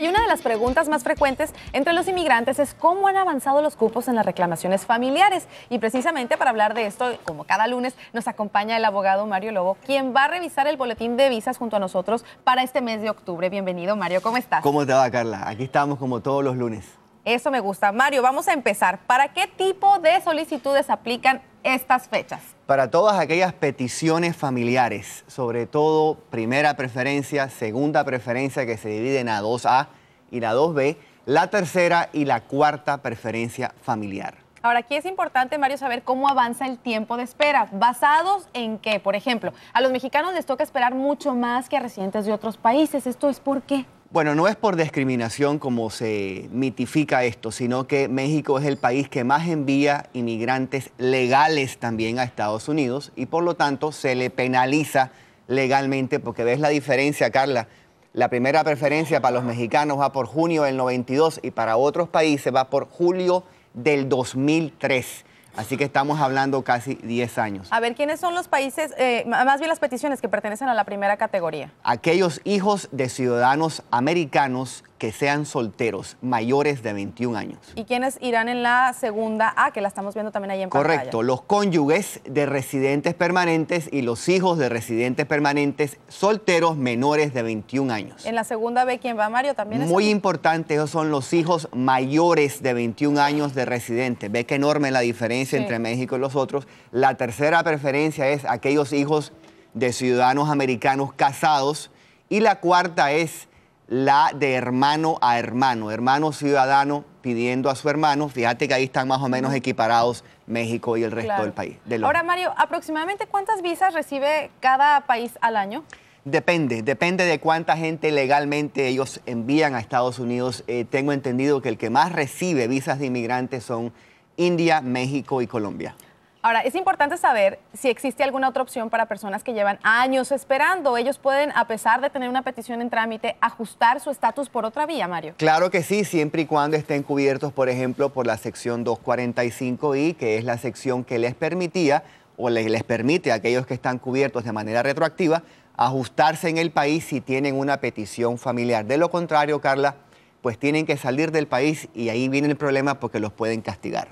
Y una de las preguntas más frecuentes entre los inmigrantes es cómo han avanzado los cupos en las reclamaciones familiares. Y precisamente para hablar de esto, como cada lunes, nos acompaña el abogado Mario Lobo, quien va a revisar el boletín de visas junto a nosotros para este mes de octubre. Bienvenido, Mario, ¿cómo estás? ¿Cómo te va, Carla? Aquí estamos como todos los lunes. Eso me gusta. Mario, vamos a empezar. ¿Para qué tipo de solicitudes aplican estas fechas? para todas aquellas peticiones familiares, sobre todo primera preferencia, segunda preferencia que se dividen a 2A y la 2B, la tercera y la cuarta preferencia familiar. Ahora, aquí es importante, Mario, saber cómo avanza el tiempo de espera. ¿Basados en qué? Por ejemplo, a los mexicanos les toca esperar mucho más que a residentes de otros países. ¿Esto es por qué? Bueno, no es por discriminación como se mitifica esto, sino que México es el país que más envía inmigrantes legales también a Estados Unidos y por lo tanto se le penaliza legalmente, porque ves la diferencia, Carla. La primera preferencia para los mexicanos va por junio del 92 y para otros países va por julio del 2003. Así que estamos hablando casi 10 años. A ver, ¿quiénes son los países, eh, más bien las peticiones que pertenecen a la primera categoría? Aquellos hijos de ciudadanos americanos que sean solteros mayores de 21 años. ¿Y quiénes irán en la segunda A, que la estamos viendo también ahí en Correcto, pantalla? Correcto, los cónyuges de residentes permanentes y los hijos de residentes permanentes solteros menores de 21 años. En la segunda B, ¿quién va, Mario? También Muy importante, esos son los hijos mayores de 21 años de residentes. Ve que enorme la diferencia entre México y los otros. La tercera preferencia es aquellos hijos de ciudadanos americanos casados y la cuarta es la de hermano a hermano, hermano ciudadano pidiendo a su hermano. Fíjate que ahí están más o menos equiparados México y el resto del país. Ahora, Mario, ¿aproximadamente cuántas visas recibe cada país al año? Depende, depende de cuánta gente legalmente ellos envían a Estados Unidos. Eh, tengo entendido que el que más recibe visas de inmigrantes son India, México y Colombia. Ahora, es importante saber si existe alguna otra opción para personas que llevan años esperando. Ellos pueden, a pesar de tener una petición en trámite, ajustar su estatus por otra vía, Mario. Claro que sí, siempre y cuando estén cubiertos, por ejemplo, por la sección 245i, que es la sección que les permitía o les, permite a aquellos que están cubiertos de manera retroactiva ajustarse en el país si tienen una petición familiar. De lo contrario, Carla, pues tienen que salir del país y ahí viene el problema porque los pueden castigar.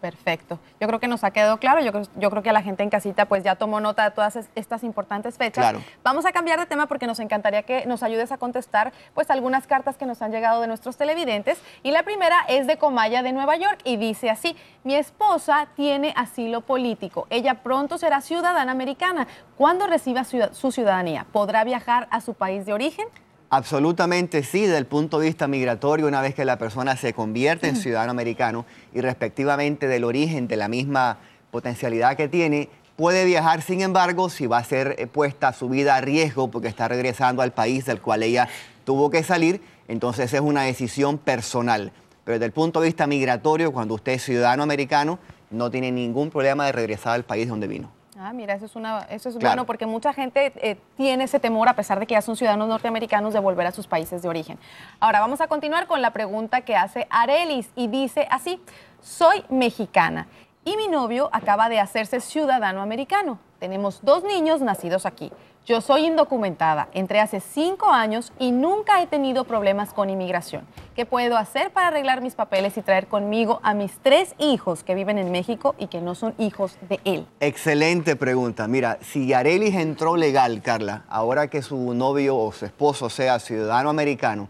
Perfecto. Yo creo que nos ha quedado claro. Yo, creo que la gente en casita pues ya tomó nota de todas estas importantes fechas. Vamos a cambiar de tema porque nos encantaría que nos ayudes a contestar pues algunas cartas que nos han llegado de nuestros televidentes. Y la primera es de Comaya de Nueva York y dice así, mi esposa tiene asilo político. Ella pronto será ciudadana americana. ¿cuándo reciba su ciudadanía, ¿podrá viajar a su país de origen? Absolutamente sí, desde el punto de vista migratorio, una vez que la persona se convierte en ciudadano americano y respectivamente del origen de la misma potencialidad que tiene, puede viajar, sin embargo, si va a ser eh, puesta su vida a riesgo porque está regresando al país del cual ella tuvo que salir, entonces es una decisión personal. Pero desde el punto de vista migratorio, cuando usted es ciudadano americano, no tiene ningún problema de regresar al país donde vino. Ah, mira, eso es, una, eso bueno porque mucha gente eh, tiene ese temor, a pesar de que ya son ciudadanos norteamericanos, de volver a sus países de origen. Ahora vamos a continuar con la pregunta que hace Arelis y dice así, soy mexicana y mi novio acaba de hacerse ciudadano americano. Tenemos dos niños nacidos aquí. Yo soy indocumentada, entré hace cinco años y nunca he tenido problemas con inmigración. ¿Qué puedo hacer para arreglar mis papeles y traer conmigo a mis tres hijos que viven en México y que no son hijos de él? Excelente pregunta. Mira, si Arelis entró legal, Carla, ahora que su novio o su esposo sea ciudadano americano,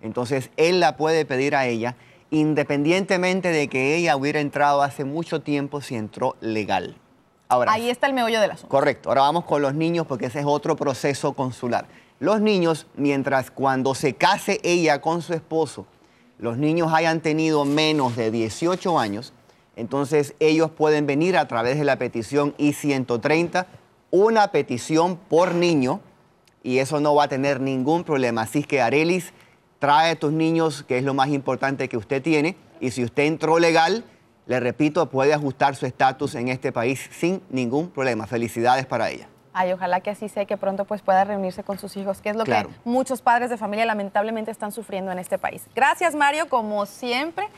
entonces él la puede pedir a ella, independientemente de que ella hubiera entrado hace mucho tiempo si entró legal. Ahí está el meollo la asunto. Correcto. Ahora vamos con los niños porque ese es otro proceso consular. Los niños, mientras cuando se case ella con su esposo, los niños hayan tenido menos de 18 años, entonces ellos pueden venir a través de la petición I-130, una petición por niño, y eso no va a tener ningún problema. Así que Arelis, trae a tus niños, que es lo más importante que usted tiene, y si usted entró legal, le repito, puede ajustar su estatus en este país sin ningún problema. Felicidades para ella. Ay, ojalá que así sea, que pronto pues pueda reunirse con sus hijos, que es lo que muchos padres de familia lamentablemente están sufriendo en este país. Gracias, Mario, como siempre.